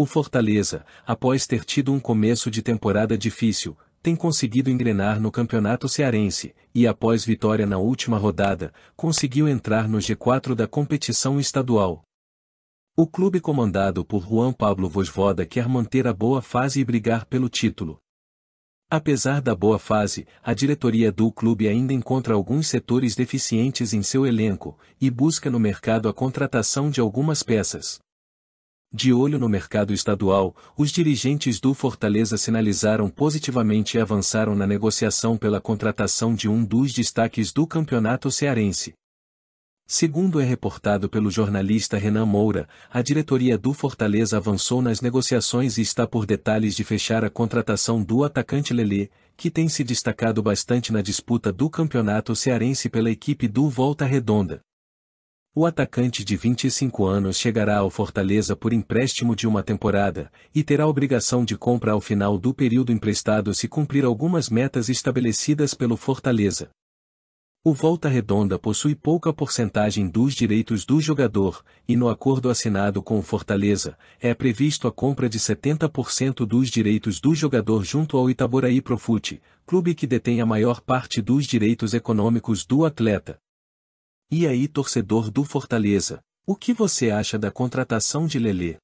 O Fortaleza, após ter tido um começo de temporada difícil, tem conseguido engrenar no Campeonato Cearense, e após vitória na última rodada, conseguiu entrar no G4 da competição estadual. O clube comandado por Juan Pablo Vosvoda quer manter a boa fase e brigar pelo título. Apesar da boa fase, a diretoria do clube ainda encontra alguns setores deficientes em seu elenco, e busca no mercado a contratação de algumas peças. De olho no mercado estadual, os dirigentes do Fortaleza sinalizaram positivamente e avançaram na negociação pela contratação de um dos destaques do campeonato cearense. Segundo é reportado pelo jornalista Renan Moura, a diretoria do Fortaleza avançou nas negociações e está por detalhes de fechar a contratação do atacante Lelê, que tem se destacado bastante na disputa do campeonato cearense pela equipe do Volta Redonda o atacante de 25 anos chegará ao Fortaleza por empréstimo de uma temporada, e terá obrigação de compra ao final do período emprestado se cumprir algumas metas estabelecidas pelo Fortaleza. O Volta Redonda possui pouca porcentagem dos direitos do jogador, e no acordo assinado com o Fortaleza, é previsto a compra de 70% dos direitos do jogador junto ao Itaboraí Profute, clube que detém a maior parte dos direitos econômicos do atleta. E aí torcedor do Fortaleza, o que você acha da contratação de Lelê?